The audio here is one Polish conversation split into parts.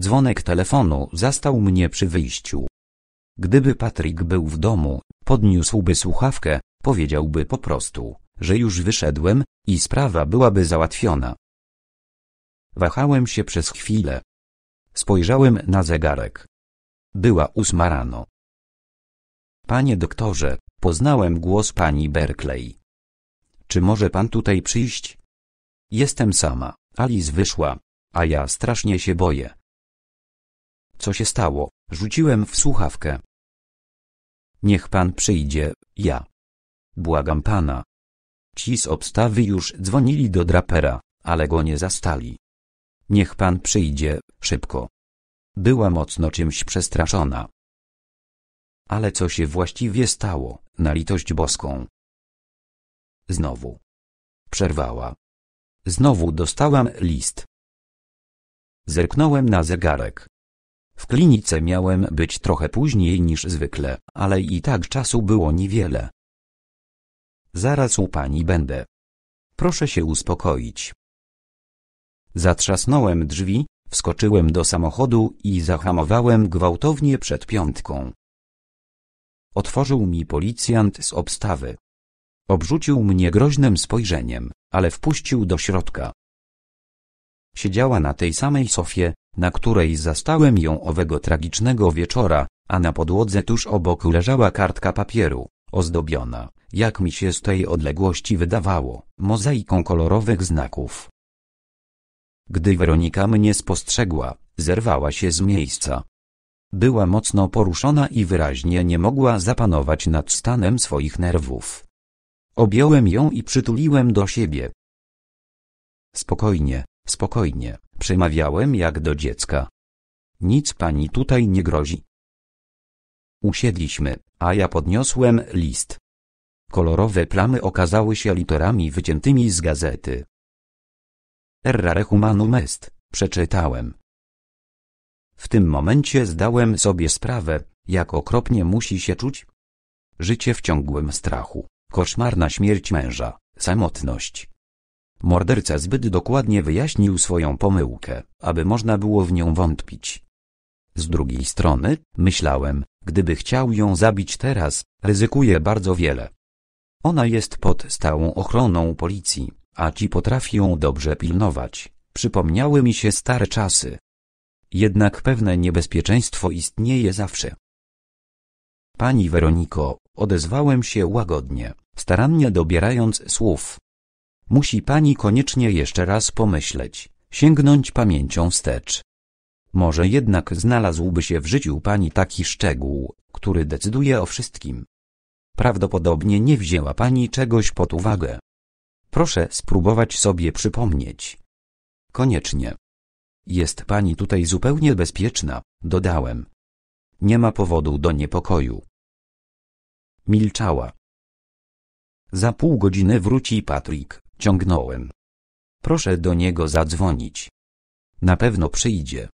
Dzwonek telefonu zastał mnie przy wyjściu. Gdyby Patryk był w domu, podniósłby słuchawkę, powiedziałby po prostu, że już wyszedłem i sprawa byłaby załatwiona. Wahałem się przez chwilę. Spojrzałem na zegarek. Była ósma rano. Panie doktorze, poznałem głos pani Berkeley. Czy może pan tutaj przyjść? Jestem sama, Alice wyszła, a ja strasznie się boję, co się stało? Rzuciłem w słuchawkę. Niech pan przyjdzie, ja. Błagam pana. Ci z obstawy już dzwonili do drapera, ale go nie zastali. Niech pan przyjdzie, szybko. Była mocno czymś przestraszona. Ale co się właściwie stało, na litość boską? Znowu. Przerwała. Znowu dostałam list. Zerknąłem na zegarek. W klinice miałem być trochę później niż zwykle, ale i tak czasu było niewiele. Zaraz u pani będę. Proszę się uspokoić. Zatrzasnąłem drzwi, wskoczyłem do samochodu i zahamowałem gwałtownie przed piątką. Otworzył mi policjant z obstawy. Obrzucił mnie groźnym spojrzeniem, ale wpuścił do środka. Siedziała na tej samej sofie, na której zastałem ją owego tragicznego wieczora, a na podłodze tuż obok leżała kartka papieru, ozdobiona, jak mi się z tej odległości wydawało, mozaiką kolorowych znaków. Gdy Weronika mnie spostrzegła, zerwała się z miejsca. Była mocno poruszona i wyraźnie nie mogła zapanować nad stanem swoich nerwów. Objąłem ją i przytuliłem do siebie. Spokojnie, Spokojnie, przemawiałem jak do dziecka. Nic pani tutaj nie grozi. Usiedliśmy, a ja podniosłem list. Kolorowe plamy okazały się literami wyciętymi z gazety. Errare humanum est, przeczytałem. W tym momencie zdałem sobie sprawę, jak okropnie musi się czuć. Życie w ciągłym strachu, koszmarna śmierć męża, samotność, Morderca zbyt dokładnie wyjaśnił swoją pomyłkę, aby można było w nią wątpić. Z drugiej strony, myślałem, gdyby chciał ją zabić teraz, ryzykuje bardzo wiele. Ona jest pod stałą ochroną policji, a ci potrafią dobrze pilnować. Przypomniały mi się stare czasy. Jednak pewne niebezpieczeństwo istnieje zawsze. Pani Weroniko, odezwałem się łagodnie, starannie dobierając słów. Musi pani koniecznie jeszcze raz pomyśleć, sięgnąć pamięcią wstecz. Może jednak znalazłby się w życiu pani taki szczegół, który decyduje o wszystkim. Prawdopodobnie nie wzięła pani czegoś pod uwagę. Proszę spróbować sobie przypomnieć. Koniecznie. Jest pani tutaj zupełnie bezpieczna, dodałem. Nie ma powodu do niepokoju. Milczała. Za pół godziny wróci Patrick. Ciągnąłem. Proszę do niego zadzwonić. Na pewno przyjdzie.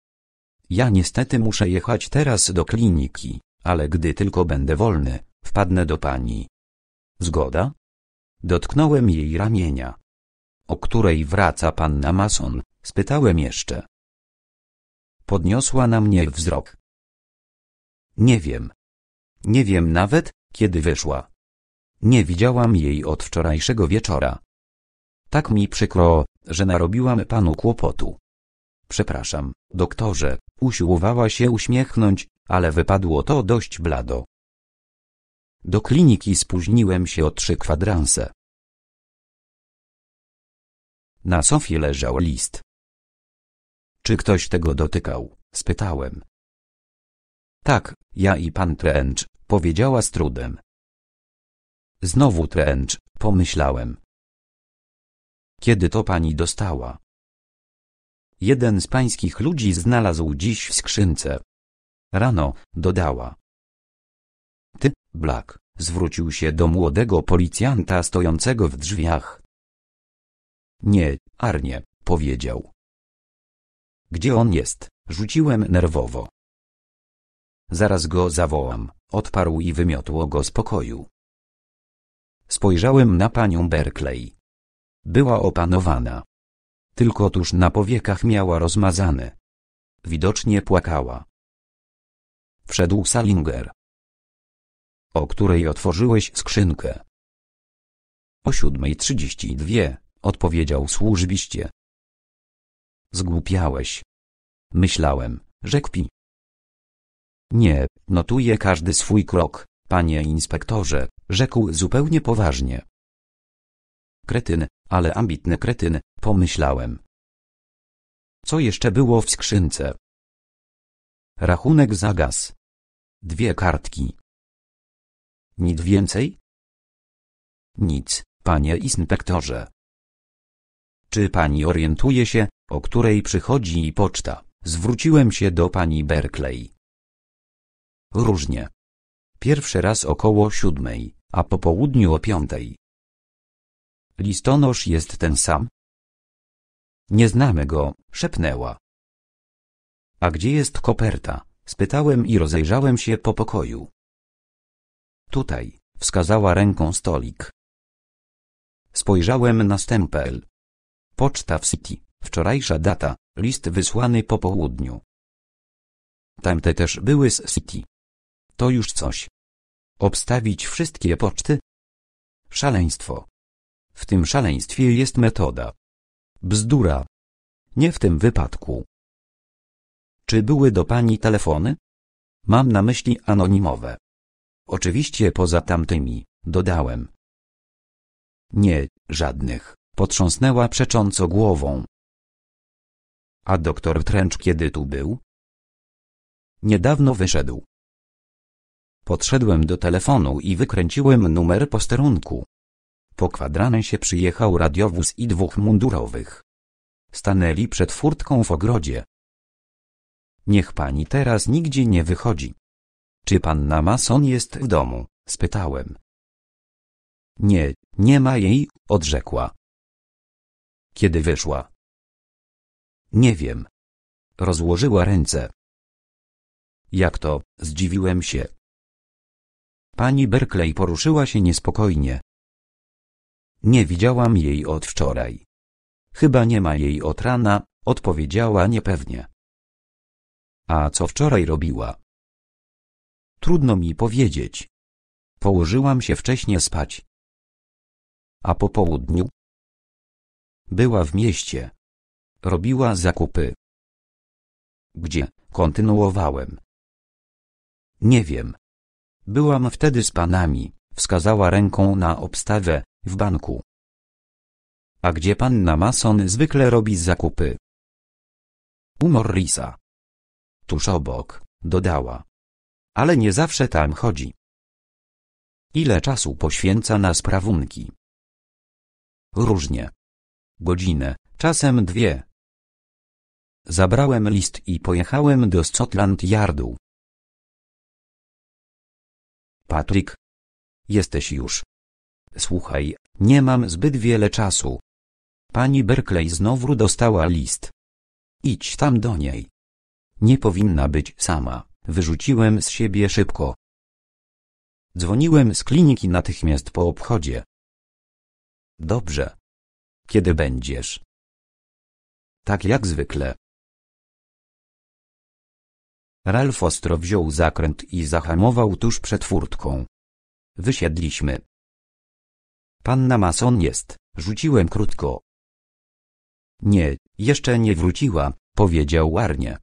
Ja niestety muszę jechać teraz do kliniki, ale gdy tylko będę wolny, wpadnę do pani. Zgoda? Dotknąłem jej ramienia. O której wraca panna Mason? Spytałem jeszcze. Podniosła na mnie wzrok. Nie wiem. Nie wiem nawet, kiedy wyszła. Nie widziałam jej od wczorajszego wieczora. Tak mi przykro, że narobiłam panu kłopotu. Przepraszam, doktorze, usiłowała się uśmiechnąć, ale wypadło to dość blado. Do kliniki spóźniłem się o trzy kwadranse. Na sofie leżał list. Czy ktoś tego dotykał? spytałem. Tak, ja i pan Trench, powiedziała z trudem. Znowu Trench, pomyślałem. Kiedy to pani dostała? Jeden z pańskich ludzi znalazł dziś w skrzynce. Rano, dodała. Ty, Black, zwrócił się do młodego policjanta stojącego w drzwiach. Nie, Arnie, powiedział. Gdzie on jest? Rzuciłem nerwowo. Zaraz go zawołam, odparł i wymiotło go z pokoju. Spojrzałem na panią Berkeley. Była opanowana. Tylko tuż na powiekach miała rozmazane. Widocznie płakała. Wszedł Salinger. O której otworzyłeś skrzynkę? O siódmej trzydzieści dwie, odpowiedział służbiście. Zgłupiałeś. Myślałem, że kpi. Nie, notuję każdy swój krok, panie inspektorze, rzekł zupełnie poważnie. Kretyn, ale ambitny kretyn, pomyślałem. Co jeszcze było w skrzynce? Rachunek za gaz. Dwie kartki. Nic więcej? Nic, panie inspektorze. Czy pani orientuje się, o której przychodzi poczta? Zwróciłem się do pani Berkeley. Różnie. Pierwszy raz około siódmej, a po południu o piątej. Listonosz jest ten sam? Nie znamy go, szepnęła. A gdzie jest koperta? spytałem i rozejrzałem się po pokoju. Tutaj, wskazała ręką stolik. Spojrzałem na stempel. Poczta w City, wczorajsza data, list wysłany po południu. Tamte też były z City. To już coś. Obstawić wszystkie poczty? Szaleństwo. W tym szaleństwie jest metoda. Bzdura. Nie w tym wypadku. Czy były do pani telefony? Mam na myśli anonimowe. Oczywiście poza tamtymi, dodałem. Nie, żadnych, potrząsnęła przecząco głową. A doktor Trench kiedy tu był? Niedawno wyszedł. Podszedłem do telefonu i wykręciłem numer posterunku. Po kwadransie przyjechał radiowóz i dwóch mundurowych. Stanęli przed furtką w ogrodzie. Niech pani teraz nigdzie nie wychodzi. Czy panna Mason jest w domu? spytałem. Nie, nie ma jej, odrzekła. Kiedy wyszła? Nie wiem. Rozłożyła ręce. Jak to? Zdziwiłem się. Pani Berkeley poruszyła się niespokojnie. Nie widziałam jej od wczoraj. Chyba nie ma jej od rana, odpowiedziała niepewnie. A co wczoraj robiła? Trudno mi powiedzieć. Położyłam się wcześnie spać. A po południu? Była w mieście. Robiła zakupy. Gdzie? Kontynuowałem. Nie wiem. Byłam wtedy z panami, wskazała ręką na obstawę, w banku. A gdzie panna Mason zwykle robi zakupy? U Morrisa. Tuż obok, dodała. Ale nie zawsze tam chodzi. Ile czasu poświęca na sprawunki? Różnie. Godzinę, czasem dwie. Zabrałem list i pojechałem do Scotland Yardu. Patrick, Jesteś już. Słuchaj, nie mam zbyt wiele czasu. Pani Berkeley znowu dostała list. Idź tam do niej. Nie powinna być sama, wyrzuciłem z siebie szybko. Dzwoniłem z kliniki natychmiast po obchodzie. Dobrze. Kiedy będziesz? Tak jak zwykle. Ralf ostro wziął zakręt i zahamował tuż przed furtką. Wysiedliśmy. Panna Mason jest, rzuciłem krótko. Nie, jeszcze nie wróciła, powiedział Arnie.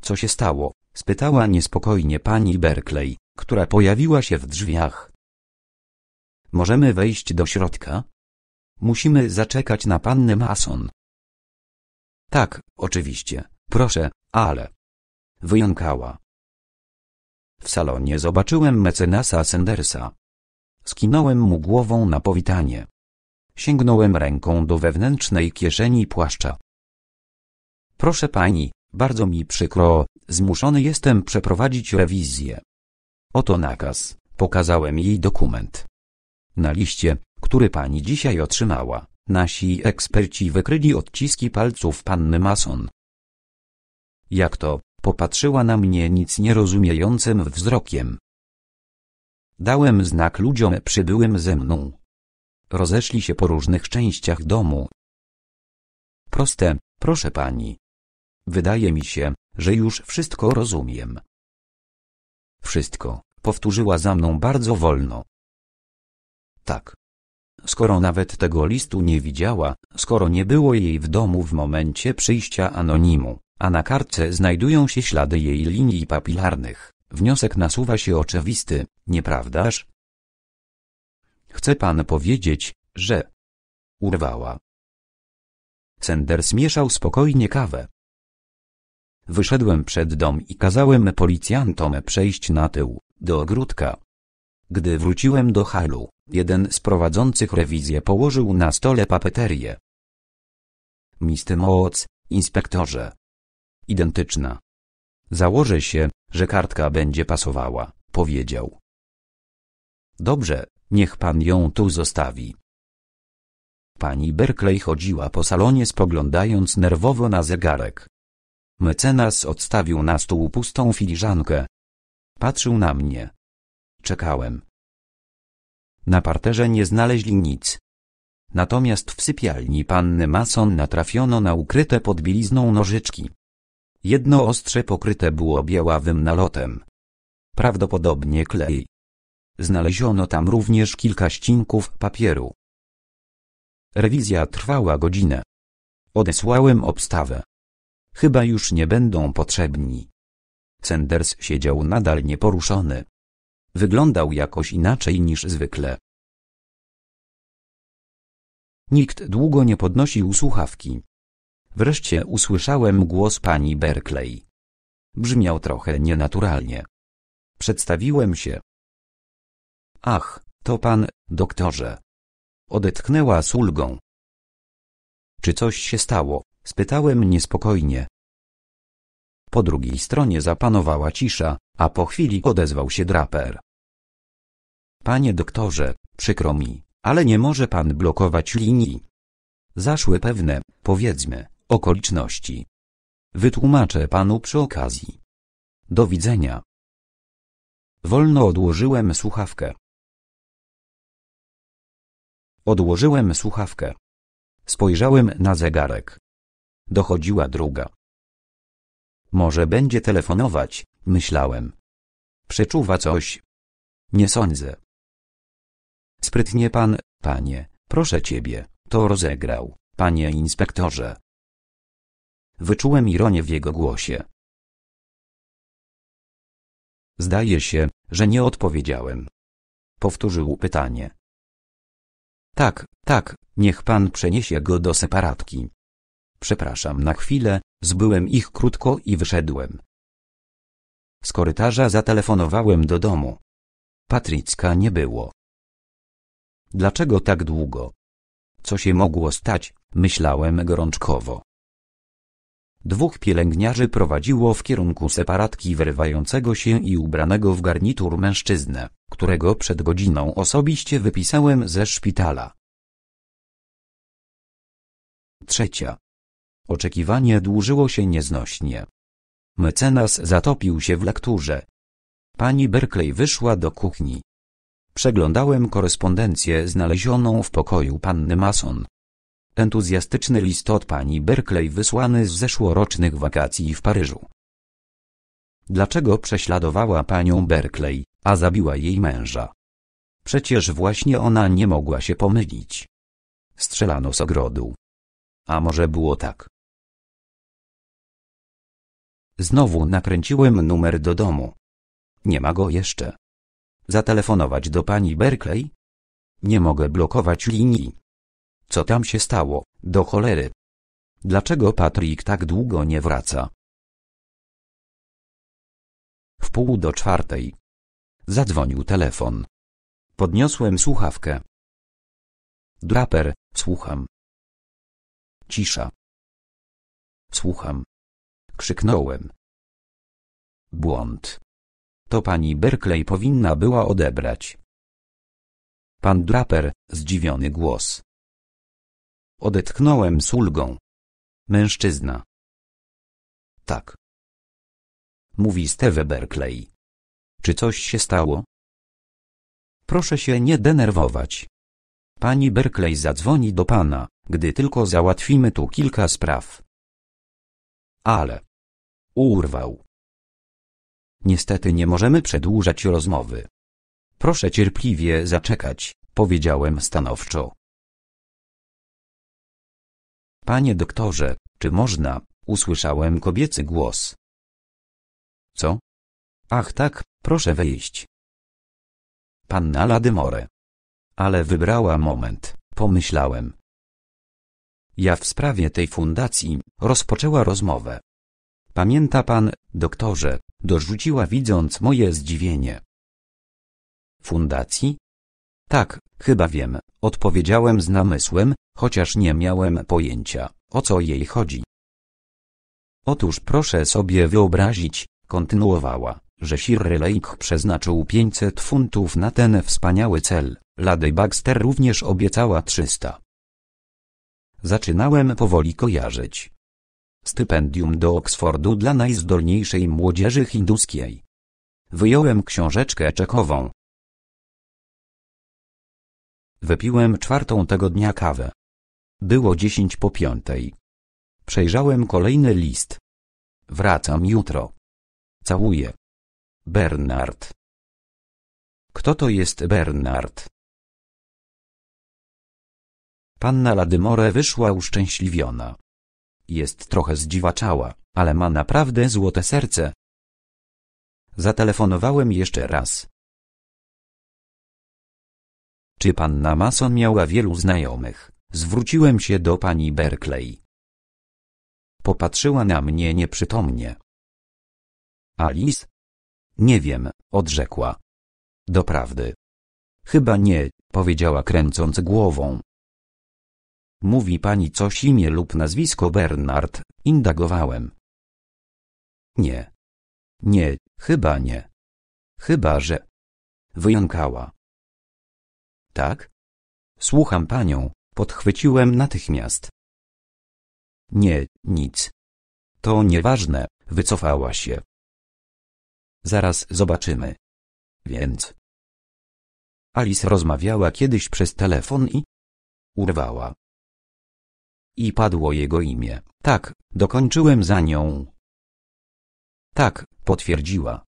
Co się stało? spytała niespokojnie pani Berkeley, która pojawiła się w drzwiach. Możemy wejść do środka? Musimy zaczekać na pannę Mason. Tak, oczywiście, proszę, ale. Wyjąkała. W salonie zobaczyłem mecenasa Sandersa. Skinąłem mu głową na powitanie. Sięgnąłem ręką do wewnętrznej kieszeni płaszcza. Proszę pani, bardzo mi przykro, zmuszony jestem przeprowadzić rewizję. Oto nakaz, pokazałem jej dokument. Na liście, który pani dzisiaj otrzymała, nasi eksperci wykryli odciski palców panny Mason. Jak to, popatrzyła na mnie nic nierozumiejącym wzrokiem, Dałem znak ludziom przybyłym ze mną. Rozeszli się po różnych częściach domu. Proste, proszę pani. Wydaje mi się, że już wszystko rozumiem. Wszystko, powtórzyła za mną bardzo wolno. Tak. Skoro nawet tego listu nie widziała, skoro nie było jej w domu w momencie przyjścia anonimu, a na kartce znajdują się ślady jej linii papilarnych, wniosek nasuwa się oczywisty nieprawdaż? Chce pan powiedzieć, że... Urwała. Sender zmieszał spokojnie kawę. Wyszedłem przed dom i kazałem policjantom przejść na tył, do ogródka. Gdy wróciłem do halu, jeden z prowadzących rewizję położył na stole papeterię. Misty Moc, inspektorze. Identyczna. Założę się, że kartka będzie pasowała, powiedział. Dobrze, niech pan ją tu zostawi. Pani Berkeley chodziła po salonie spoglądając nerwowo na zegarek. Mecenas odstawił na stół pustą filiżankę. Patrzył na mnie. Czekałem. Na parterze nie znaleźli nic. Natomiast w sypialni panny Mason natrafiono na ukryte pod bielizną nożyczki. Jedno ostrze pokryte było białawym nalotem. Prawdopodobnie klej. Znaleziono tam również kilka ścinków papieru. Rewizja trwała godzinę. Odesłałem obstawę. Chyba już nie będą potrzebni. Sanders siedział nadal nieporuszony. Wyglądał jakoś inaczej niż zwykle. Nikt długo nie podnosił słuchawki. Wreszcie usłyszałem głos pani Berkeley. Brzmiał trochę nienaturalnie. Przedstawiłem się. Ach, to pan, doktorze. Odetchnęła z ulgą. Czy coś się stało? Spytałem niespokojnie. Po drugiej stronie zapanowała cisza, a po chwili odezwał się draper. Panie doktorze, przykro mi, ale nie może pan blokować linii. Zaszły pewne, powiedzmy, okoliczności. Wytłumaczę panu przy okazji. Do widzenia. Wolno odłożyłem słuchawkę. Odłożyłem słuchawkę. Spojrzałem na zegarek. Dochodziła druga. Może będzie telefonować, myślałem. Przeczuwa coś. Nie sądzę. Sprytnie pan, panie, proszę ciebie, to rozegrał, panie inspektorze. Wyczułem ironię w jego głosie. Zdaje się, że nie odpowiedziałem. Powtórzył pytanie. Tak, tak, niech pan przeniesie go do separatki. Przepraszam, na chwilę, zbyłem ich krótko i wyszedłem. Z korytarza zatelefonowałem do domu. Patrycka nie było. Dlaczego tak długo? Co się mogło stać, myślałem gorączkowo. Dwóch pielęgniarzy prowadziło w kierunku separatki wyrywającego się i ubranego w garnitur mężczyznę którego przed godziną osobiście wypisałem ze szpitala. Trzecia. Oczekiwanie dłużyło się nieznośnie. Mecenas zatopił się w lekturze. Pani Berkeley wyszła do kuchni. Przeglądałem korespondencję znalezioną w pokoju panny Mason. Entuzjastyczny list od pani Berkeley wysłany z zeszłorocznych wakacji w Paryżu. Dlaczego prześladowała panią Berkeley, a zabiła jej męża? Przecież właśnie ona nie mogła się pomylić. Strzelano z ogrodu. A może było tak? Znowu nakręciłem numer do domu. Nie ma go jeszcze. Zatelefonować do pani Berkeley? Nie mogę blokować linii. Co tam się stało, do cholery? Dlaczego Patrick tak długo nie wraca? W pół do czwartej. Zadzwonił telefon. Podniosłem słuchawkę. Draper, słucham. Cisza. Słucham. Krzyknąłem. Błąd. To pani Berkeley powinna była odebrać. Pan Draper, zdziwiony głos. Odetchnąłem z ulgą. Mężczyzna. Tak mówi Steve Berkeley. Czy coś się stało? Proszę się nie denerwować. Pani Berkeley zadzwoni do pana, gdy tylko załatwimy tu kilka spraw. Ale. Urwał. Niestety nie możemy przedłużać rozmowy. Proszę cierpliwie zaczekać, powiedziałem stanowczo. Panie doktorze, czy można? usłyszałem kobiecy głos. Co? Ach tak, proszę wejść. Panna Ladymore. Ale wybrała moment, pomyślałem. Ja w sprawie tej fundacji, rozpoczęła rozmowę. Pamięta pan, doktorze, dorzuciła widząc moje zdziwienie. Fundacji? Tak, chyba wiem, odpowiedziałem z namysłem, chociaż nie miałem pojęcia, o co jej chodzi. Otóż proszę sobie wyobrazić, Kontynuowała, że Sir Lake przeznaczył 500 funtów na ten wspaniały cel, Lady Baxter również obiecała 300. Zaczynałem powoli kojarzyć. Stypendium do Oksfordu dla najzdolniejszej młodzieży hinduskiej. Wyjąłem książeczkę czekową. Wypiłem czwartą tego dnia kawę. Było dziesięć po piątej. Przejrzałem kolejny list. Wracam jutro. Całuję. Bernard. Kto to jest Bernard? Panna Ladymore wyszła uszczęśliwiona. Jest trochę zdziwaczała, ale ma naprawdę złote serce. Zatelefonowałem jeszcze raz. Czy panna Mason miała wielu znajomych? Zwróciłem się do pani Berkeley. Popatrzyła na mnie nieprzytomnie. Alice? Nie wiem, odrzekła. Doprawdy. Chyba nie, powiedziała kręcąc głową. Mówi pani coś imię lub nazwisko Bernard, indagowałem. Nie. Nie, chyba nie. Chyba, że... Wyjąkała. Tak? Słucham panią, podchwyciłem natychmiast. Nie, nic. To nieważne, wycofała się. Zaraz zobaczymy. Więc. Alice rozmawiała kiedyś przez telefon i urwała. I padło jego imię. Tak, dokończyłem za nią. Tak, potwierdziła.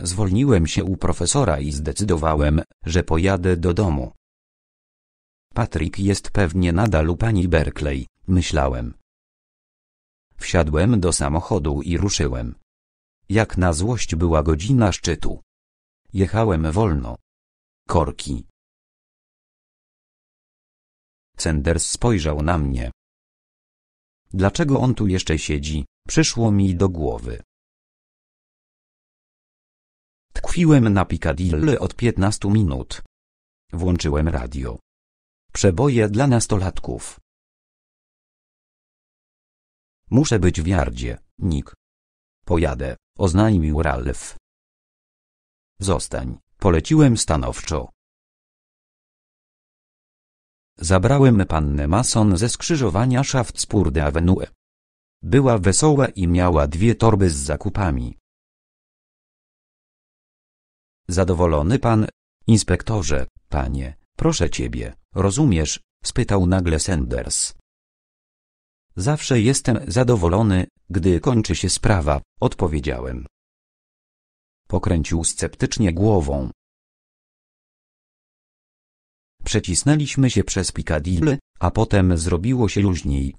Zwolniłem się u profesora i zdecydowałem, że pojadę do domu. Patrick jest pewnie nadal u pani Berkeley, myślałem. Wsiadłem do samochodu i ruszyłem. Jak na złość była godzina szczytu. Jechałem wolno. Korki. Sanders spojrzał na mnie. Dlaczego on tu jeszcze siedzi, przyszło mi do głowy. Tkwiłem na Piccadilly od piętnastu minut. Włączyłem radio. Przeboje dla nastolatków. Muszę być w Jardzie, Nick. Pojadę, oznajmił Ralph. Zostań, poleciłem stanowczo. Zabrałem pannę Mason ze skrzyżowania Shaftspurde Avenue. Była wesoła i miała dwie torby z zakupami. Zadowolony pan, inspektorze, panie, proszę ciebie, rozumiesz, spytał nagle Sanders. Zawsze jestem zadowolony, gdy kończy się sprawa, odpowiedziałem. Pokręcił sceptycznie głową. Przecisnęliśmy się przez Piccadilly, a potem zrobiło się luźniej.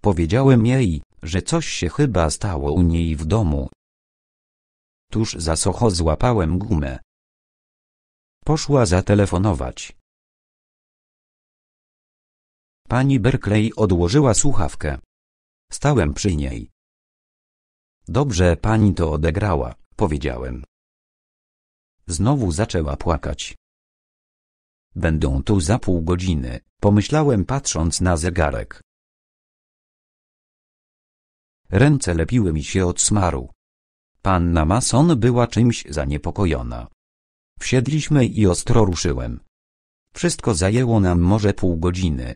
Powiedziałem jej, że coś się chyba stało u niej w domu. Tuż za socho złapałem gumę. Poszła zatelefonować. Pani Berkeley odłożyła słuchawkę. Stałem przy niej. Dobrze pani to odegrała, powiedziałem. Znowu zaczęła płakać. Będą tu za pół godziny, pomyślałem patrząc na zegarek. Ręce lepiły mi się od smaru. Panna Mason była czymś zaniepokojona. Wsiedliśmy i ostro ruszyłem. Wszystko zajęło nam może pół godziny,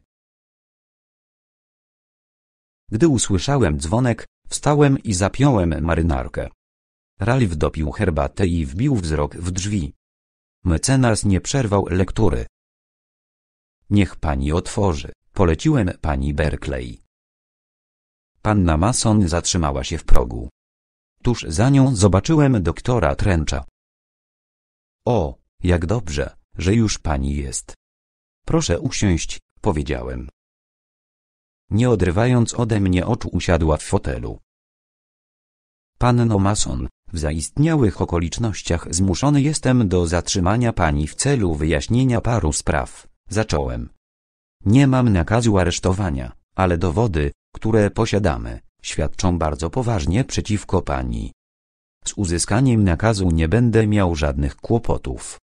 gdy usłyszałem dzwonek, wstałem i zapiąłem marynarkę. Ralf dopił herbatę i wbił wzrok w drzwi. Mecenas nie przerwał lektury. Niech pani otworzy, poleciłem pani Berkeley. Panna Mason zatrzymała się w progu. Tuż za nią zobaczyłem doktora Trencha. O, jak dobrze, że już pani jest. Proszę usiąść, powiedziałem. Nie odrywając ode mnie oczu usiadła w fotelu. Panno Mason, w zaistniałych okolicznościach zmuszony jestem do zatrzymania pani w celu wyjaśnienia paru spraw, zacząłem. Nie mam nakazu aresztowania, ale dowody, które posiadamy, świadczą bardzo poważnie przeciwko pani. Z uzyskaniem nakazu nie będę miał żadnych kłopotów.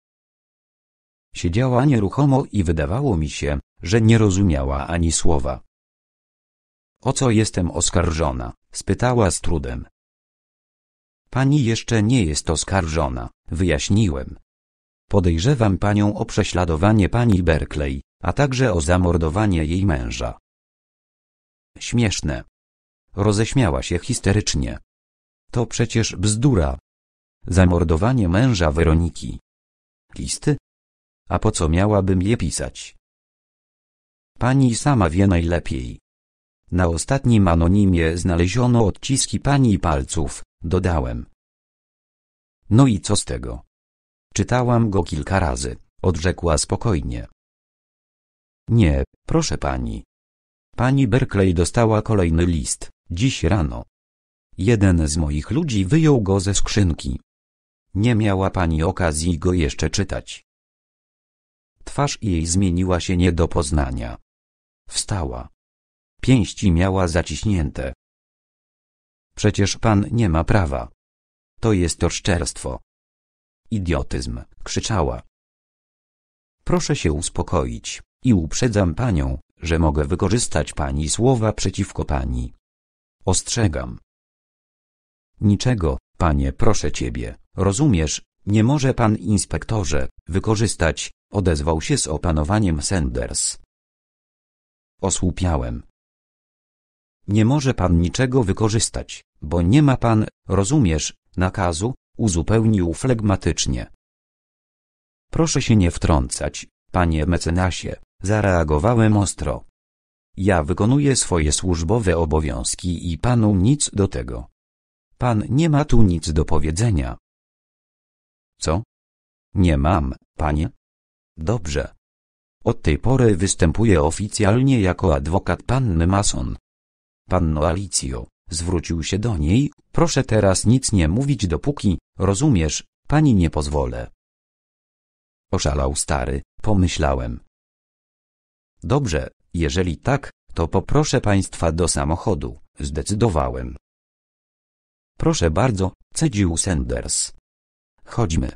Siedziała nieruchomo i wydawało mi się, że nie rozumiała ani słowa. O co jestem oskarżona? spytała z trudem. Pani jeszcze nie jest oskarżona, wyjaśniłem. Podejrzewam panią o prześladowanie pani Berkeley, a także o zamordowanie jej męża. Śmieszne. Roześmiała się histerycznie. To przecież bzdura. Zamordowanie męża Weroniki. Listy? A po co miałabym je pisać? Pani sama wie najlepiej. Na ostatnim anonimie znaleziono odciski pani palców, dodałem. No i co z tego? Czytałam go kilka razy, odrzekła spokojnie. Nie, proszę pani. Pani Berkeley dostała kolejny list, dziś rano. Jeden z moich ludzi wyjął go ze skrzynki. Nie miała pani okazji go jeszcze czytać. Twarz jej zmieniła się nie do poznania. Wstała. Pięści miała zaciśnięte. Przecież pan nie ma prawa. To jest oszczerstwo. Idiotyzm, krzyczała. Proszę się uspokoić i uprzedzam panią, że mogę wykorzystać pani słowa przeciwko pani. Ostrzegam. Niczego, panie proszę ciebie, rozumiesz, nie może pan inspektorze, wykorzystać, odezwał się z opanowaniem Sanders. Osłupiałem, nie może pan niczego wykorzystać, bo nie ma pan, rozumiesz, nakazu, uzupełnił flegmatycznie. Proszę się nie wtrącać, panie mecenasie, zareagowałem ostro. Ja wykonuję swoje służbowe obowiązki i panu nic do tego. Pan nie ma tu nic do powiedzenia. Co? Nie mam, panie? Dobrze. Od tej pory występuję oficjalnie jako adwokat panny Mason. Panno Alicjo, zwrócił się do niej, proszę teraz nic nie mówić dopóki, rozumiesz, pani nie pozwolę. Oszalał stary, pomyślałem. Dobrze, jeżeli tak, to poproszę państwa do samochodu, zdecydowałem. Proszę bardzo, cedził Sanders. Chodźmy.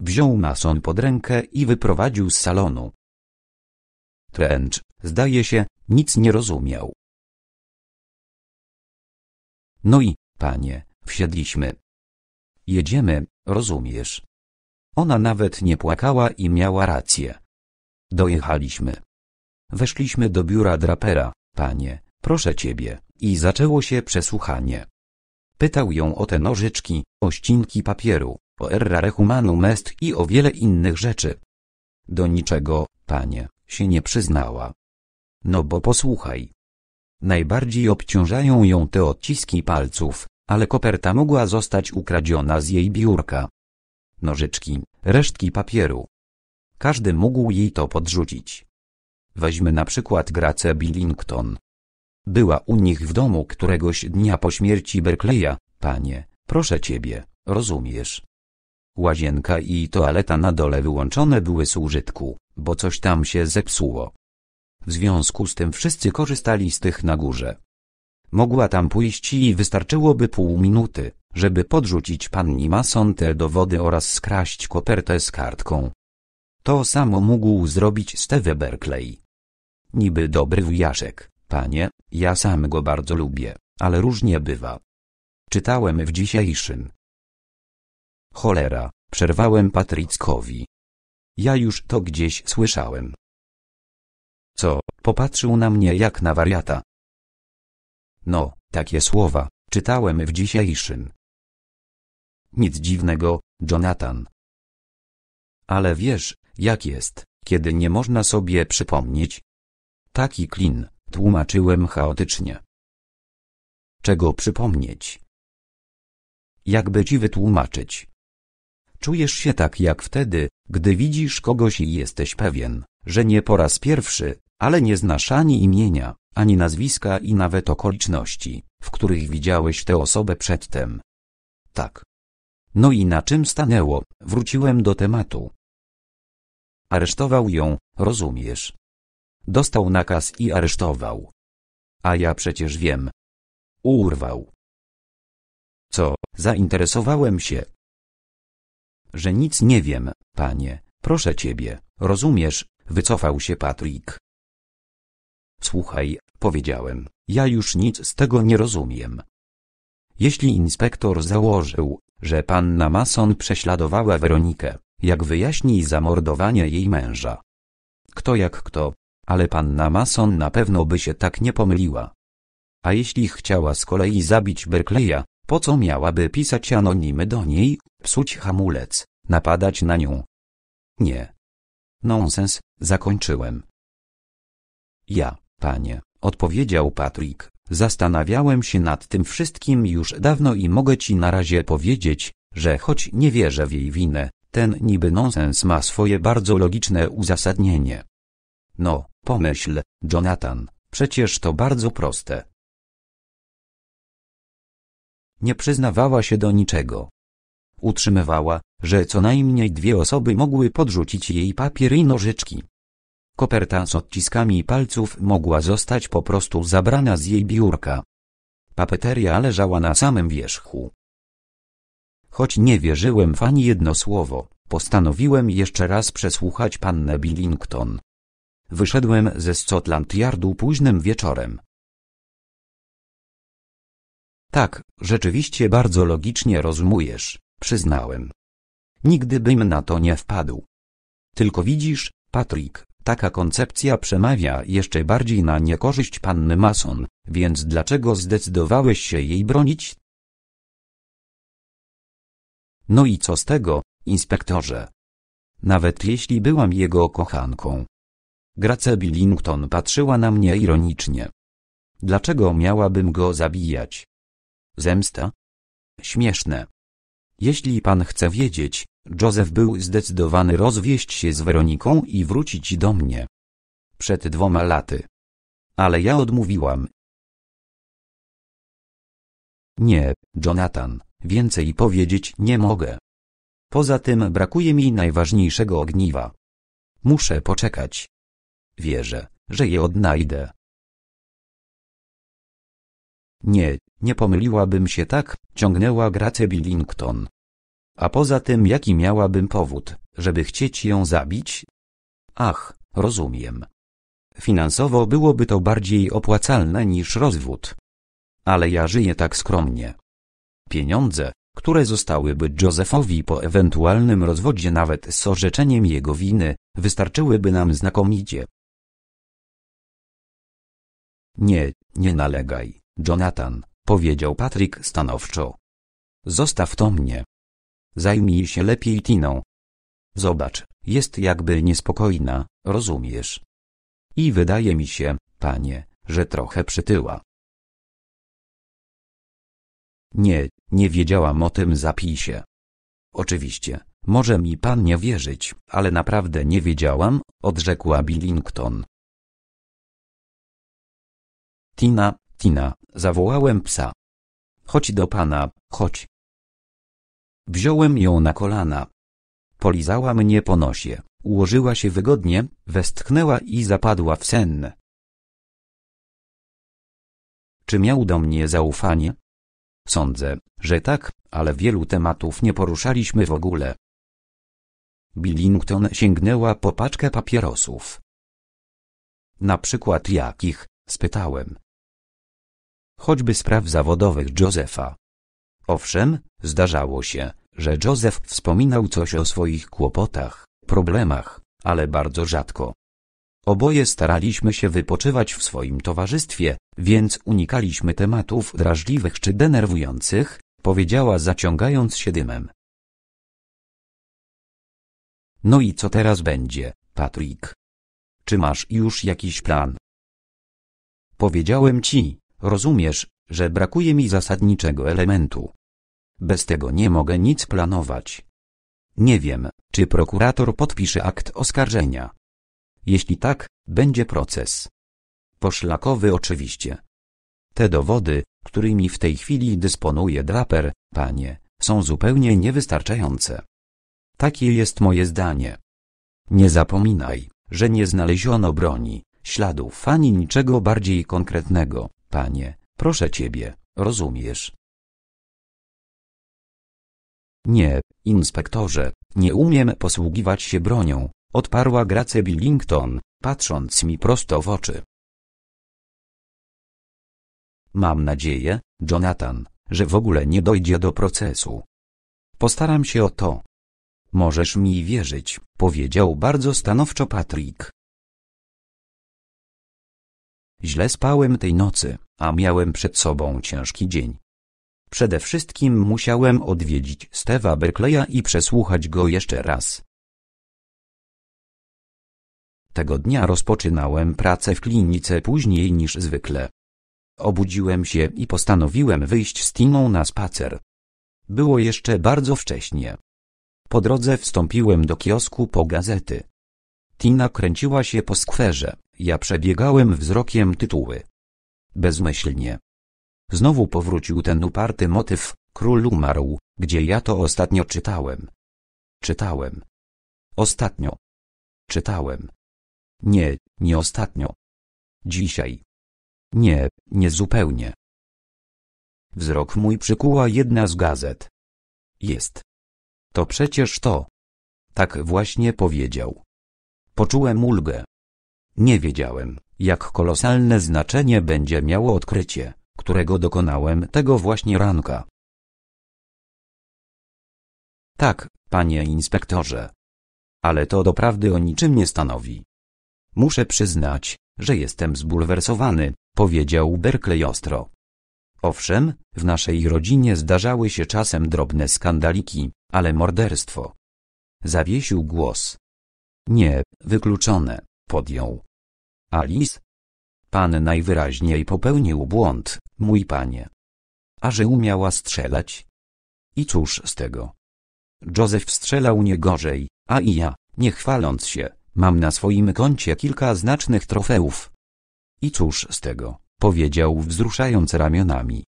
Wziął mason pod rękę i wyprowadził z salonu. Trench, zdaje się, nic nie rozumiał. No i, panie, wsiedliśmy. Jedziemy, rozumiesz. Ona nawet nie płakała i miała rację. Dojechaliśmy. Weszliśmy do biura drapera, panie, proszę ciebie, i zaczęło się przesłuchanie. Pytał ją o te nożyczki, o ścinki papieru, o errare humanum est i o wiele innych rzeczy. Do niczego, panie, się nie przyznała. No bo posłuchaj, Najbardziej obciążają ją te odciski palców, ale koperta mogła zostać ukradziona z jej biurka. Nożyczki, resztki papieru. Każdy mógł jej to podrzucić. Weźmy na przykład Gracę Billington. Była u nich w domu któregoś dnia po śmierci Berkeley'a, panie, proszę ciebie, rozumiesz. Łazienka i toaleta na dole wyłączone były z użytku, bo coś tam się zepsuło. W związku z tym wszyscy korzystali z tych na górze. Mogła tam pójść i wystarczyłoby pół minuty, żeby podrzucić panni Mason do wody oraz skraść kopertę z kartką. To samo mógł zrobić Steve Berkeley. Niby dobry wujaszek, panie, ja sam go bardzo lubię, ale różnie bywa. Czytałem w dzisiejszym. Cholera, przerwałem Patrickowi. Ja już to gdzieś słyszałem. Co, popatrzył na mnie jak na wariata. No, takie słowa, czytałem w dzisiejszym. Nic dziwnego, Jonathan. Ale wiesz, jak jest, kiedy nie można sobie przypomnieć? Taki klin, tłumaczyłem chaotycznie. Czego przypomnieć? Jakby ci wytłumaczyć? Czujesz się tak jak wtedy, gdy widzisz kogoś i jesteś pewien, że nie po raz pierwszy, ale nie znasz ani imienia, ani nazwiska i nawet okoliczności, w których widziałeś tę osobę przedtem. Tak. No i na czym stanęło, wróciłem do tematu. Aresztował ją, rozumiesz. Dostał nakaz i aresztował. A ja przecież wiem. Urwał. Co, zainteresowałem się? Że nic nie wiem, panie, proszę ciebie, rozumiesz, wycofał się Patrick. Słuchaj, powiedziałem, ja już nic z tego nie rozumiem. Jeśli inspektor założył, że panna Mason prześladowała Weronikę, jak wyjaśni zamordowanie jej męża? Kto jak kto, ale panna Mason na pewno by się tak nie pomyliła. A jeśli chciała z kolei zabić Berkleya, po co miałaby pisać anonimy do niej, psuć hamulec, napadać na nią? Nie. Nonsens, zakończyłem. Ja. Panie, odpowiedział Patrick. zastanawiałem się nad tym wszystkim już dawno i mogę ci na razie powiedzieć, że choć nie wierzę w jej winę, ten niby nonsens ma swoje bardzo logiczne uzasadnienie. No, pomyśl, Jonathan, przecież to bardzo proste. Nie przyznawała się do niczego. Utrzymywała, że co najmniej dwie osoby mogły podrzucić jej papier i nożyczki. Koperta z odciskami palców mogła zostać po prostu zabrana z jej biurka. Papeteria leżała na samym wierzchu. Choć nie wierzyłem w ani jedno słowo, postanowiłem jeszcze raz przesłuchać pannę Billington. Wyszedłem ze Scotland Yardu późnym wieczorem. Tak, rzeczywiście bardzo logicznie rozumujesz, przyznałem. Nigdy bym na to nie wpadł. Tylko widzisz, Patrick, Taka koncepcja przemawia jeszcze bardziej na niekorzyść panny Mason, więc dlaczego zdecydowałeś się jej bronić? No i co z tego, inspektorze? Nawet jeśli byłam jego kochanką. Grace Billington patrzyła na mnie ironicznie. Dlaczego miałabym go zabijać? Zemsta? Śmieszne. Jeśli pan chce wiedzieć, Józef był zdecydowany rozwieść się z Weroniką i wrócić do mnie. Przed dwoma laty. Ale ja odmówiłam. Nie, Jonathan, więcej powiedzieć nie mogę. Poza tym brakuje mi najważniejszego ogniwa. Muszę poczekać. Wierzę, że je odnajdę. Nie, nie pomyliłabym się tak, ciągnęła Grace Billington. A poza tym jaki miałabym powód, żeby chcieć ją zabić? Ach, rozumiem. Finansowo byłoby to bardziej opłacalne niż rozwód. Ale ja żyję tak skromnie. Pieniądze, które zostałyby Josephowi po ewentualnym rozwodzie nawet z orzeczeniem jego winy, wystarczyłyby nam znakomicie. Nie, nie nalegaj. Jonathan, powiedział Patrick stanowczo. Zostaw to mnie. Zajmij się lepiej Tiną. Zobacz, jest jakby niespokojna, rozumiesz? I wydaje mi się, panie, że trochę przytyła. Nie, nie wiedziałam o tym zapisie. Oczywiście, może mi pan nie wierzyć, ale naprawdę nie wiedziałam, odrzekła Billington. Tina, Martina, zawołałem psa. Chodź do pana, chodź. Wziąłem ją na kolana. Polizała mnie po nosie, ułożyła się wygodnie, westchnęła i zapadła w sen. Czy miał do mnie zaufanie? Sądzę, że tak, ale wielu tematów nie poruszaliśmy w ogóle. Billington sięgnęła po paczkę papierosów. Na przykład jakich? spytałem choćby spraw zawodowych Józefa. Owszem, zdarzało się, że Józef wspominał coś o swoich kłopotach, problemach, ale bardzo rzadko. Oboje staraliśmy się wypoczywać w swoim towarzystwie, więc unikaliśmy tematów drażliwych czy denerwujących, powiedziała zaciągając się dymem. No i co teraz będzie, Patrick? Czy masz już jakiś plan? Powiedziałem ci, Rozumiesz, że brakuje mi zasadniczego elementu. Bez tego nie mogę nic planować. Nie wiem, czy prokurator podpisze akt oskarżenia. Jeśli tak, będzie proces. Poszlakowy oczywiście. Te dowody, którymi w tej chwili dysponuje Draper, panie, są zupełnie niewystarczające. Takie jest moje zdanie. Nie zapominaj, że nie znaleziono broni, śladów ani niczego bardziej konkretnego. Panie, proszę Ciebie, rozumiesz? Nie, inspektorze, nie umiem posługiwać się bronią, odparła Grace Billington, patrząc mi prosto w oczy. Mam nadzieję, Jonathan, że w ogóle nie dojdzie do procesu. Postaram się o to. Możesz mi wierzyć, powiedział bardzo stanowczo Patrick. Źle spałem tej nocy, a miałem przed sobą ciężki dzień. Przede wszystkim musiałem odwiedzić Steva Berkleya i przesłuchać go jeszcze raz. Tego dnia rozpoczynałem pracę w klinice później niż zwykle. Obudziłem się i postanowiłem wyjść z Timą na spacer. Było jeszcze bardzo wcześnie. Po drodze wstąpiłem do kiosku po gazety. Tina kręciła się po skwerze, ja przebiegałem wzrokiem tytuły. Bezmyślnie. Znowu powrócił ten uparty motyw, król umarł, gdzie ja to ostatnio czytałem. Czytałem. Ostatnio. Czytałem. Nie, nie ostatnio. Dzisiaj. Nie, nie zupełnie. Wzrok mój przykuła jedna z gazet. Jest. To przecież to. Tak właśnie powiedział. Poczułem ulgę. Nie wiedziałem, jak kolosalne znaczenie będzie miało odkrycie, którego dokonałem tego właśnie ranka. Tak, panie inspektorze. Ale to doprawdy o niczym nie stanowi. Muszę przyznać, że jestem zbulwersowany, powiedział Berkeley ostro. Owszem, w naszej rodzinie zdarzały się czasem drobne skandaliki, ale morderstwo. Zawiesił głos. Nie, wykluczone, podjął. Alice? Pan najwyraźniej popełnił błąd, mój panie. A że umiała strzelać? I cóż z tego? Józef strzelał nie gorzej, a i ja, nie chwaląc się, mam na swoim koncie kilka znacznych trofeów. I cóż z tego, powiedział wzruszając ramionami.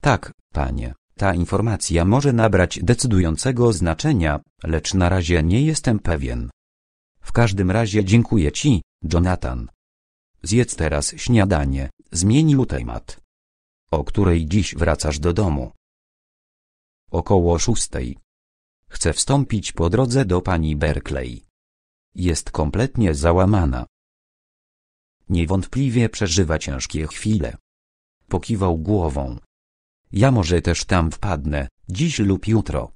Tak, panie. Ta informacja może nabrać decydującego znaczenia, lecz na razie nie jestem pewien. W każdym razie dziękuję Ci, Jonathan. Zjedz teraz śniadanie, zmienił temat. O której dziś wracasz do domu? Około szóstej. Chcę wstąpić po drodze do pani Berkeley. Jest kompletnie załamana. Niewątpliwie przeżywa ciężkie chwile. Pokiwał głową. Ja może też tam wpadnę, dziś lub jutro.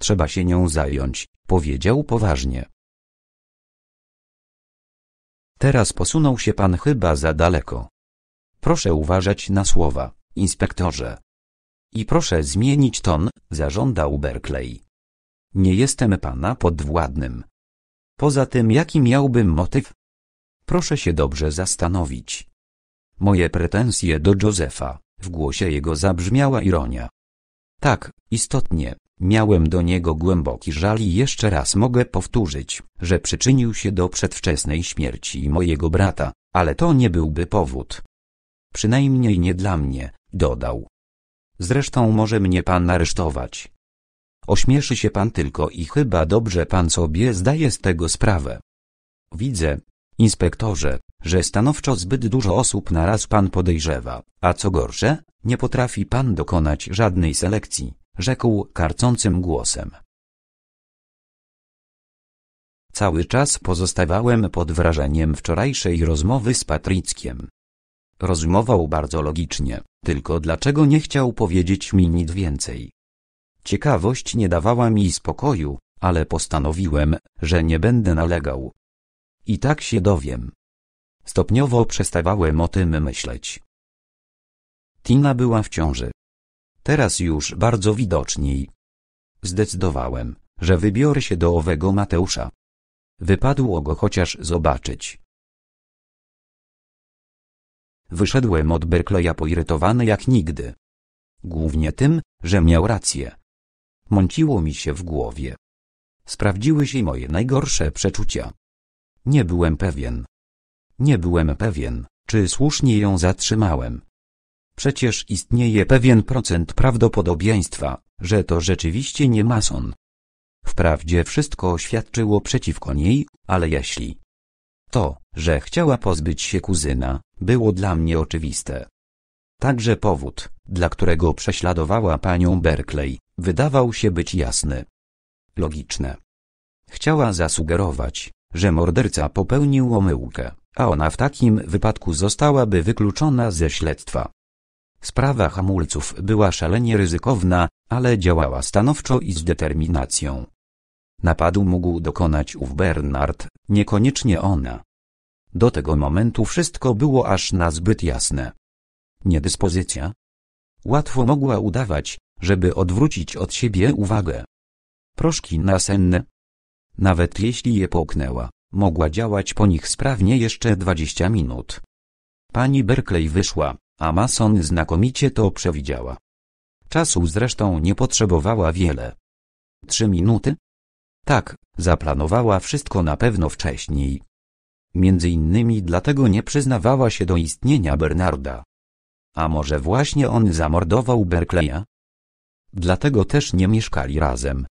Trzeba się nią zająć, powiedział poważnie. Teraz posunął się pan chyba za daleko. Proszę uważać na słowa, inspektorze. I proszę zmienić ton, zażądał Berkeley. Nie jestem pana podwładnym. Poza tym jaki miałbym motyw? Proszę się dobrze zastanowić. Moje pretensje do Józefa w głosie jego zabrzmiała ironia. Tak, istotnie, miałem do niego głęboki żal i jeszcze raz mogę powtórzyć, że przyczynił się do przedwczesnej śmierci mojego brata, ale to nie byłby powód. Przynajmniej nie dla mnie, dodał. Zresztą może mnie pan aresztować. Ośmieszy się pan tylko i chyba dobrze pan sobie zdaje z tego sprawę. Widzę, inspektorze, że stanowczo zbyt dużo osób naraz pan podejrzewa, a co gorsze, nie potrafi pan dokonać żadnej selekcji, rzekł karcącym głosem. Cały czas pozostawałem pod wrażeniem wczorajszej rozmowy z Patryckiem. Rozumował bardzo logicznie, tylko dlaczego nie chciał powiedzieć mi nic więcej. Ciekawość nie dawała mi spokoju, ale postanowiłem, że nie będę nalegał. I tak się dowiem. Stopniowo przestawałem o tym myśleć. Tina była w ciąży. Teraz już bardzo widoczniej. Zdecydowałem, że wybiorę się do owego Mateusza. Wypadło go chociaż zobaczyć. Wyszedłem od Berkleya poirytowany jak nigdy. Głównie tym, że miał rację. Mąciło mi się w głowie. Sprawdziły się moje najgorsze przeczucia. Nie byłem pewien, nie byłem pewien, czy słusznie ją zatrzymałem. Przecież istnieje pewien procent prawdopodobieństwa, że to rzeczywiście nie mason. Wprawdzie wszystko świadczyło przeciwko niej, ale jeśli to, że chciała pozbyć się kuzyna, było dla mnie oczywiste. Także powód, dla którego prześladowała panią Berkeley, wydawał się być jasny. Logiczne. Chciała zasugerować, że morderca popełnił omyłkę, a ona w takim wypadku zostałaby wykluczona ze śledztwa. Sprawa hamulców była szalenie ryzykowna, ale działała stanowczo i z determinacją. Napadu mógł dokonać ów Bernard, niekoniecznie ona. Do tego momentu wszystko było aż na zbyt jasne. Niedyspozycja? Łatwo mogła udawać, żeby odwrócić od siebie uwagę. Proszki nasenne, nawet jeśli je połknęła, mogła działać po nich sprawnie jeszcze 20 minut. Pani Berkeley wyszła, a Mason znakomicie to przewidziała. Czasu zresztą nie potrzebowała wiele. Trzy minuty? Tak, zaplanowała wszystko na pewno wcześniej. Między innymi dlatego nie przyznawała się do istnienia Bernarda. A może właśnie on zamordował Berkeleya? Dlatego też nie mieszkali razem.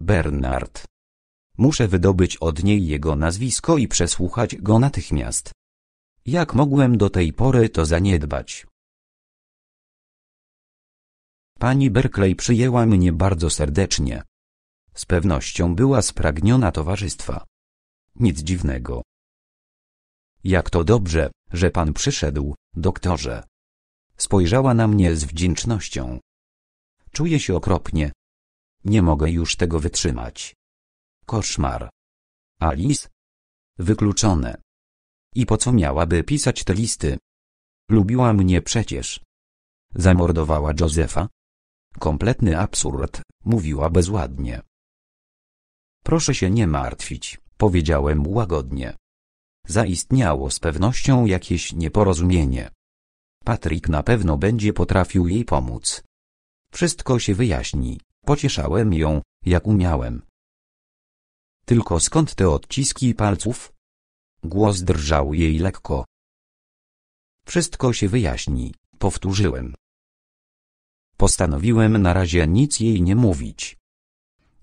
Bernard Muszę wydobyć od niej jego nazwisko i przesłuchać go natychmiast. Jak mogłem do tej pory to zaniedbać? Pani Berkeley przyjęła mnie bardzo serdecznie. Z pewnością była spragniona towarzystwa. Nic dziwnego. Jak to dobrze, że pan przyszedł, doktorze. Spojrzała na mnie z wdzięcznością. Czuję się okropnie. Nie mogę już tego wytrzymać. Koszmar. Alice? Wykluczone. I po co miałaby pisać te listy? Lubiła mnie przecież. Zamordowała Josefa? Kompletny absurd, mówiła bezładnie. Proszę się nie martwić, powiedziałem łagodnie. Zaistniało z pewnością jakieś nieporozumienie. Patryk na pewno będzie potrafił jej pomóc. Wszystko się wyjaśni, pocieszałem ją, jak umiałem. Tylko skąd te odciski palców? Głos drżał jej lekko. Wszystko się wyjaśni, powtórzyłem. Postanowiłem na razie nic jej nie mówić.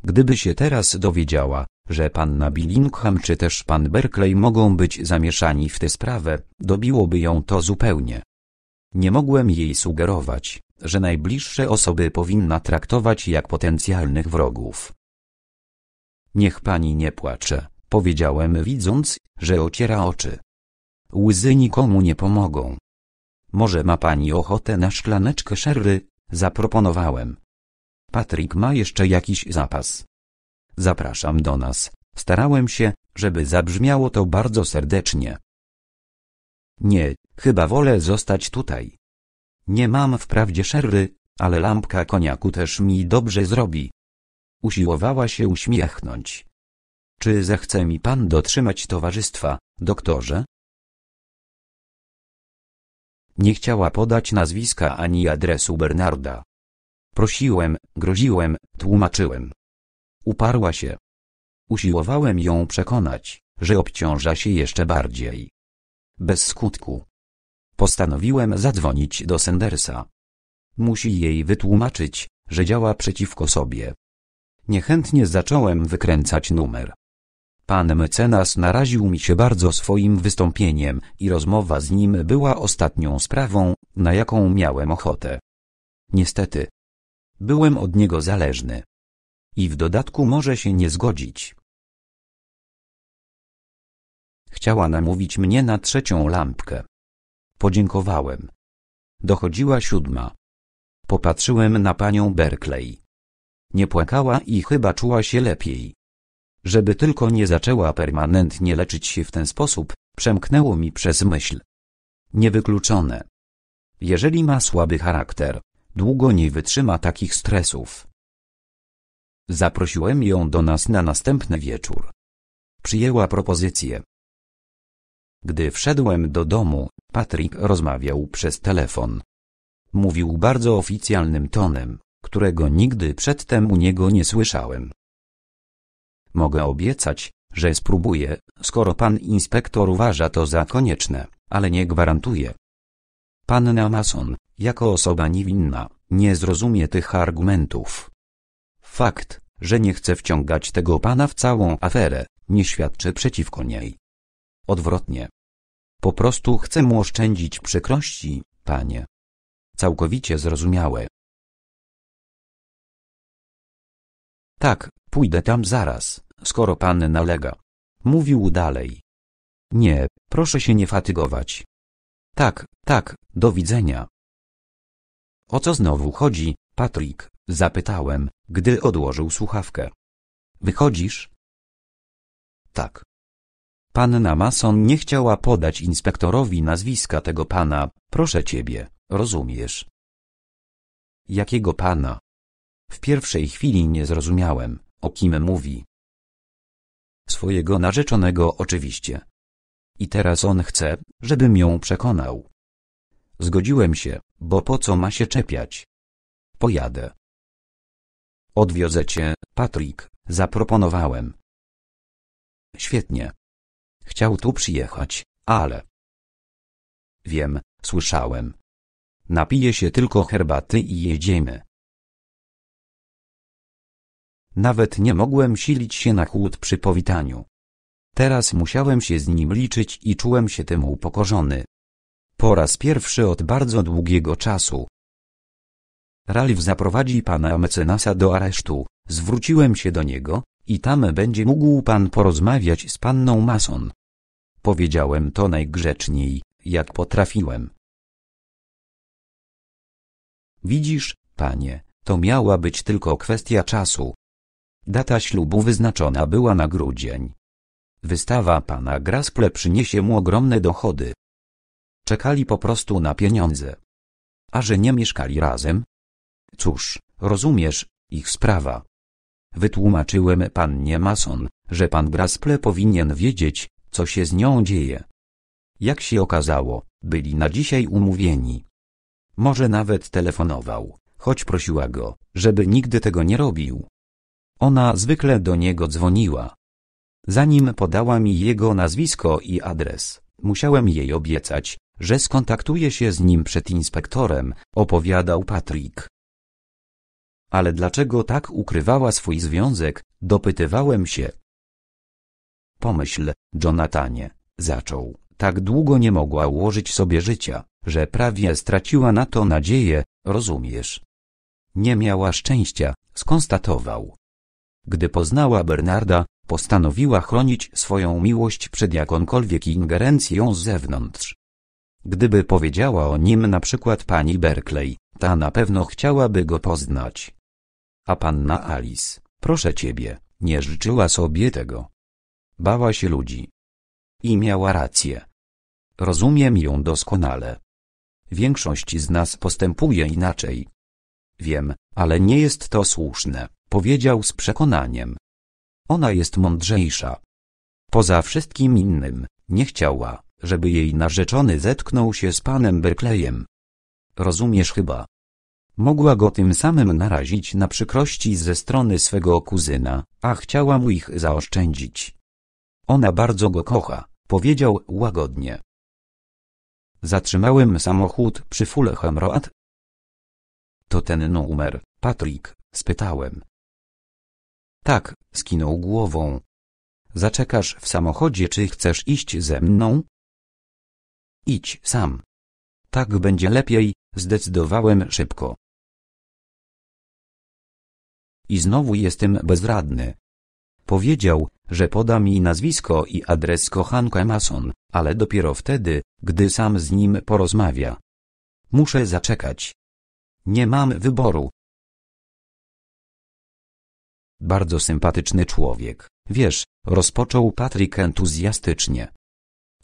Gdyby się teraz dowiedziała, że panna Billingham czy też pan Berkeley mogą być zamieszani w tę sprawę, dobiłoby ją to zupełnie. Nie mogłem jej sugerować, że najbliższe osoby powinna traktować jak potencjalnych wrogów. Niech pani nie płacze, powiedziałem widząc, że ociera oczy. Łzy nikomu nie pomogą. Może ma pani ochotę na szklaneczkę szerry, zaproponowałem. Patryk ma jeszcze jakiś zapas. Zapraszam do nas, starałem się, żeby zabrzmiało to bardzo serdecznie. Nie, chyba wolę zostać tutaj. Nie mam wprawdzie szerry, ale lampka koniaku też mi dobrze zrobi. Usiłowała się uśmiechnąć. Czy zechce mi pan dotrzymać towarzystwa, doktorze? Nie chciała podać nazwiska ani adresu Bernarda. Prosiłem, groziłem, tłumaczyłem. Uparła się. Usiłowałem ją przekonać, że obciąża się jeszcze bardziej. Bez skutku. Postanowiłem zadzwonić do Sendersa. Musi jej wytłumaczyć, że działa przeciwko sobie. Niechętnie zacząłem wykręcać numer. Pan mecenas naraził mi się bardzo swoim wystąpieniem i rozmowa z nim była ostatnią sprawą, na jaką miałem ochotę. Niestety, byłem od niego zależny. I w dodatku może się nie zgodzić. Chciała namówić mnie na trzecią lampkę. Podziękowałem. Dochodziła siódma. Popatrzyłem na panią Berkeley. Nie płakała i chyba czuła się lepiej. Żeby tylko nie zaczęła permanentnie leczyć się w ten sposób, przemknęło mi przez myśl. Niewykluczone. Jeżeli ma słaby charakter, długo nie wytrzyma takich stresów. Zaprosiłem ją do nas na następny wieczór. Przyjęła propozycję. Gdy wszedłem do domu, Patrick rozmawiał przez telefon. Mówił bardzo oficjalnym tonem którego nigdy przedtem u niego nie słyszałem. Mogę obiecać, że spróbuję, skoro pan inspektor uważa to za konieczne, ale nie gwarantuję. Panna Mason, jako osoba niewinna, nie zrozumie tych argumentów. Fakt, że nie chcę wciągać tego pana w całą aferę, nie świadczy przeciwko niej. Odwrotnie. Po prostu chcę mu oszczędzić przykrości, panie. Całkowicie zrozumiałe, Tak, pójdę tam zaraz, skoro pan nalega. Mówił dalej. Nie, proszę się nie fatygować. Tak, tak, do widzenia. O co znowu chodzi, Patryk? Zapytałem, gdy odłożył słuchawkę. Wychodzisz? Tak. Panna Mason nie chciała podać inspektorowi nazwiska tego pana, proszę ciebie, rozumiesz? Jakiego pana? W pierwszej chwili nie zrozumiałem, o kim mówi. Swojego narzeczonego oczywiście. I teraz on chce, żebym ją przekonał. Zgodziłem się, bo po co ma się czepiać? Pojadę. Odwiozę cię, Patrick, zaproponowałem. Świetnie. Chciał tu przyjechać, ale... Wiem, słyszałem. Napije się tylko herbaty i jedziemy. Nawet nie mogłem silić się na chłód przy powitaniu. Teraz musiałem się z nim liczyć i czułem się temu upokorzony. Po raz pierwszy od bardzo długiego czasu. Ralf zaprowadzi pana mecenasa do aresztu, zwróciłem się do niego, i tam będzie mógł pan porozmawiać z panną Mason. Powiedziałem to najgrzeczniej, jak potrafiłem. Widzisz, panie, to miała być tylko kwestia czasu. Data ślubu wyznaczona była na grudzień. Wystawa pana Grasple przyniesie mu ogromne dochody. Czekali po prostu na pieniądze. A że nie mieszkali razem? Cóż, rozumiesz, ich sprawa. Wytłumaczyłem pannie Mason, że pan Grasple powinien wiedzieć, co się z nią dzieje. Jak się okazało, byli na dzisiaj umówieni. Może nawet telefonował, choć prosiła go, żeby nigdy tego nie robił. Ona zwykle do niego dzwoniła. Zanim podała mi jego nazwisko i adres, musiałem jej obiecać, że skontaktuje się z nim przed inspektorem, opowiadał Patrick. Ale dlaczego tak ukrywała swój związek, dopytywałem się. Pomyśl, Jonathanie, zaczął, tak długo nie mogła ułożyć sobie życia, że prawie straciła na to nadzieję, rozumiesz? Nie miała szczęścia, skonstatował. Gdy poznała Bernarda, postanowiła chronić swoją miłość przed jakąkolwiek ingerencją z zewnątrz. Gdyby powiedziała o nim na przykład pani Berkeley, ta na pewno chciałaby go poznać. A panna Alice, proszę ciebie, nie życzyła sobie tego. Bała się ludzi. I miała rację. Rozumiem ją doskonale. Większość z nas postępuje inaczej. Wiem, ale nie jest to słuszne. Powiedział z przekonaniem. Ona jest mądrzejsza. Poza wszystkim innym, nie chciała, żeby jej narzeczony zetknął się z panem Berkleyem. Rozumiesz chyba. Mogła go tym samym narazić na przykrości ze strony swego kuzyna, a chciała mu ich zaoszczędzić. Ona bardzo go kocha, powiedział łagodnie. Zatrzymałem samochód przy Fulham Road. To ten numer, Patrick, spytałem. Tak, skinął głową. Zaczekasz w samochodzie, czy chcesz iść ze mną? Idź sam. Tak będzie lepiej, zdecydowałem szybko. I znowu jestem bezradny. Powiedział, że poda mi nazwisko i adres kochanka Mason, ale dopiero wtedy, gdy sam z nim porozmawia. Muszę zaczekać. Nie mam wyboru, bardzo sympatyczny człowiek, wiesz, rozpoczął Patryk entuzjastycznie.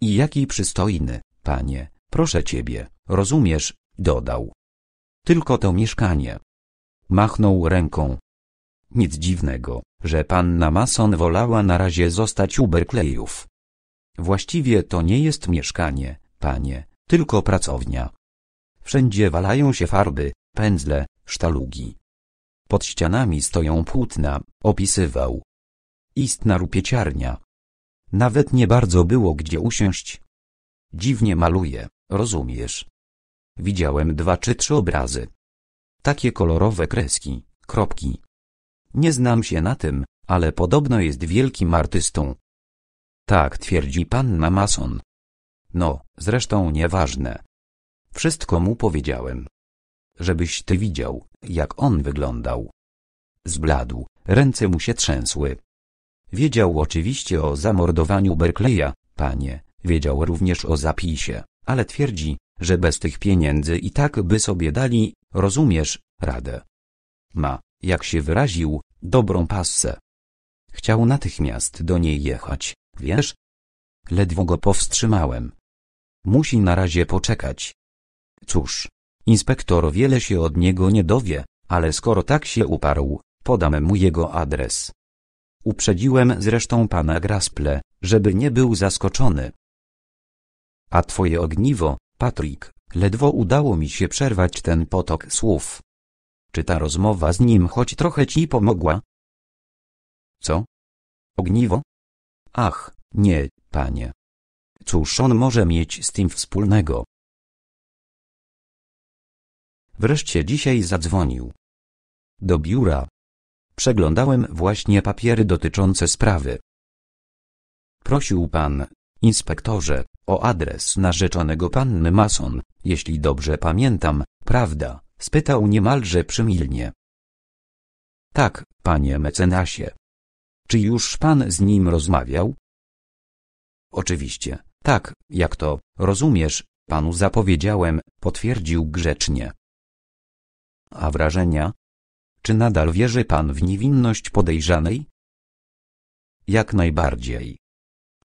I jaki przystojny, panie, proszę ciebie, rozumiesz, dodał. Tylko to mieszkanie. Machnął ręką. Nic dziwnego, że panna Mason wolała na razie zostać u Berklejów. Właściwie to nie jest mieszkanie, panie, tylko pracownia. Wszędzie walają się farby, pędzle, sztalugi, pod ścianami stoją płótna, opisywał. Istna rupieciarnia. Nawet nie bardzo było gdzie usiąść. Dziwnie maluje, rozumiesz? Widziałem dwa czy trzy obrazy. Takie kolorowe kreski, kropki. Nie znam się na tym, ale podobno jest wielkim artystą. Tak twierdzi panna Mason. No, zresztą nieważne. Wszystko mu powiedziałem żebyś ty widział, jak on wyglądał. Zbladł, ręce mu się trzęsły. Wiedział oczywiście o zamordowaniu Berkeley'a, panie, wiedział również o zapisie, ale twierdzi, że bez tych pieniędzy i tak by sobie dali, rozumiesz, radę. Ma, jak się wyraził, dobrą passę. Chciał natychmiast do niej jechać, wiesz? Ledwo go powstrzymałem. Musi na razie poczekać. Cóż, Inspektor wiele się od niego nie dowie, ale skoro tak się uparł, podam mu jego adres. Uprzedziłem zresztą pana Grasple, żeby nie był zaskoczony. A twoje ogniwo, Patryk, ledwo udało mi się przerwać ten potok słów. Czy ta rozmowa z nim choć trochę ci pomogła? Co? Ogniwo? Ach, nie, panie. Cóż on może mieć z tym wspólnego? Wreszcie dzisiaj zadzwonił. Do biura. Przeglądałem właśnie papiery dotyczące sprawy. Prosił pan, inspektorze, o adres narzeczonego panny Mason, jeśli dobrze pamiętam, prawda? spytał niemalże przymilnie. Tak, panie mecenasie. Czy już pan z nim rozmawiał? Oczywiście, tak, jak to, rozumiesz, panu zapowiedziałem, potwierdził grzecznie. A wrażenia? Czy nadal wierzy pan w niewinność podejrzanej? Jak najbardziej.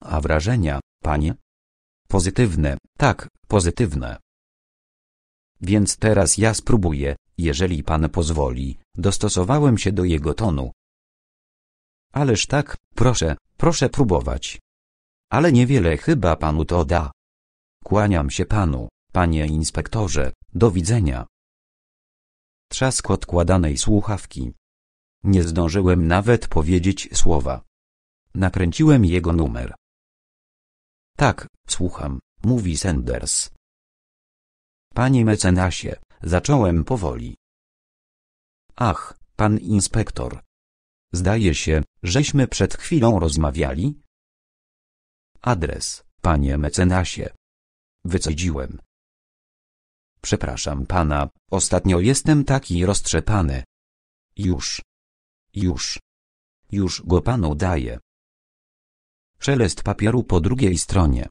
A wrażenia, panie? Pozytywne, tak, pozytywne. Więc teraz ja spróbuję, jeżeli pan pozwoli, dostosowałem się do jego tonu. Ależ tak, proszę, proszę próbować. Ale niewiele chyba panu to da. Kłaniam się panu, panie inspektorze, do widzenia trzask odkładanej słuchawki. Nie zdążyłem nawet powiedzieć słowa. Nakręciłem jego numer. Tak, słucham, mówi Sanders. Panie mecenasie, zacząłem powoli. Ach, pan inspektor. Zdaje się, żeśmy przed chwilą rozmawiali. Adres, panie mecenasie. Wycedziłem, Przepraszam pana, ostatnio jestem taki roztrzepany. Już. Już. Już go panu daję. Szelest papieru po drugiej stronie.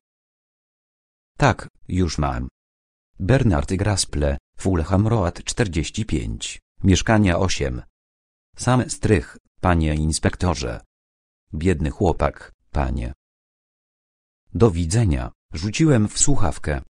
Tak, już mam. Bernard Grasple, Fulham Road 45, mieszkania 8. Sam strych, panie inspektorze. Biedny chłopak, panie. Do widzenia, rzuciłem w słuchawkę.